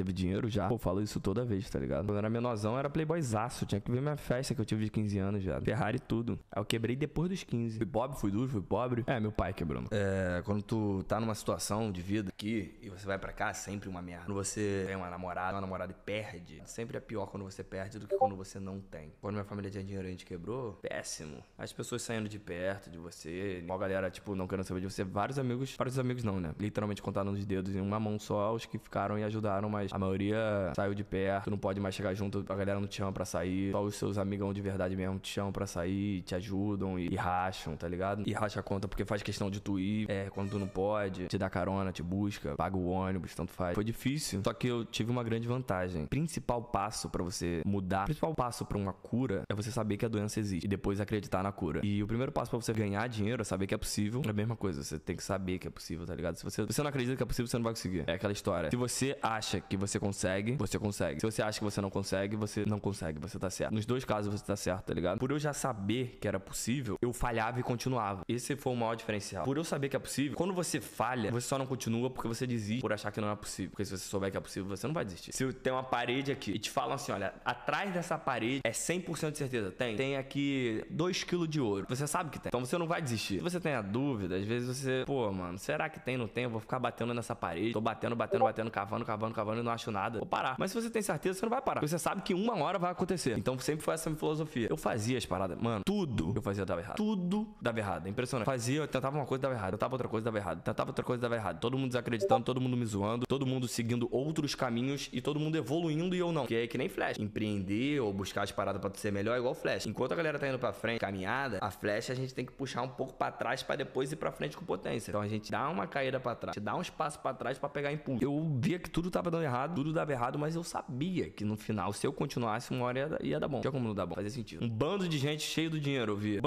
teve dinheiro já. Pô, falo isso toda vez, tá ligado? Quando eu era menorzão, era playboyzaço. Tinha que ver minha festa que eu tive de 15 anos, já. Ferrari tudo. Aí eu quebrei depois dos 15. Fui pobre, fui duro, fui pobre. É, meu pai quebrou. É, quando tu tá numa situação de vida aqui e você vai para cá, é sempre uma merda. Quando você tem uma namorada, uma namorada e perde, sempre é pior quando você perde do que quando você não tem. Quando minha família tinha dinheiro e a gente quebrou, péssimo. As pessoas saindo de perto de você, uma galera, tipo, não querendo saber de você. Vários amigos, vários amigos não, né? Literalmente contaram nos dedos em uma mão só os que ficaram e ajudaram, mas a maioria saiu de pé, tu não pode mais chegar junto, a galera não te chama pra sair, só os seus amigão de verdade mesmo te chamam pra sair, te ajudam e, e racham, tá ligado? E racha a conta porque faz questão de tu ir, é, quando tu não pode, te dá carona, te busca, paga o ônibus, tanto faz. Foi difícil, só que eu tive uma grande vantagem. Principal passo para você mudar, principal passo para uma cura é você saber que a doença existe e depois acreditar na cura. E o primeiro passo para você ganhar dinheiro é saber que é possível. É a mesma coisa, você tem que saber que é possível, tá ligado? Se você, você não acredita que é possível, você não vai conseguir. É aquela história. Se você acha que você consegue, você consegue. Se você acha que você não consegue, você não consegue, você tá certo. Nos dois casos você tá certo, tá ligado? Por eu já saber que era possível, eu falhava e continuava. Esse foi o maior diferencial. Por eu saber que é possível, quando você falha, você só não continua porque você desiste por achar que não é possível. Porque se você souber que é possível, você não vai desistir. Se tem uma parede aqui e te falam assim, olha, atrás dessa parede é 100% de certeza, tem, tem aqui 2kg de ouro. Você sabe que tem. Então você não vai desistir. Se você tem a dúvida, às vezes você, pô, mano, será que tem? Não tem? Eu vou ficar batendo nessa parede. Tô batendo, batendo, batendo, cavando, cavando, cavando eu não acho nada, vou parar. Mas se você tem certeza, você não vai parar. Você sabe que uma hora vai acontecer. Então sempre foi essa minha filosofia. Eu fazia as paradas, mano, tudo eu fazia dava errado. Tudo dava errado. É impressionante. Fazia, eu tentava uma coisa dava errado, tentava outra coisa dava errado, tentava outra coisa dava errado. Todo mundo desacreditando, todo mundo me zoando, todo mundo seguindo outros caminhos e todo mundo evoluindo e eu não. Que é que nem flash. Empreender ou buscar as paradas para ser melhor é igual flash. Enquanto a galera tá indo para frente, caminhada, a Flash a gente tem que puxar um pouco para trás para depois ir para frente com potência. Então a gente dá uma caída para trás, dá um espaço para trás para pegar impulso. Eu via que tudo tava dando errado errado, tudo dava errado, mas eu sabia que no final, se eu continuasse, uma hora ia, ia dar bom. Tinha como não dar bom, fazia sentido. Um bando de gente cheio do dinheiro, eu via.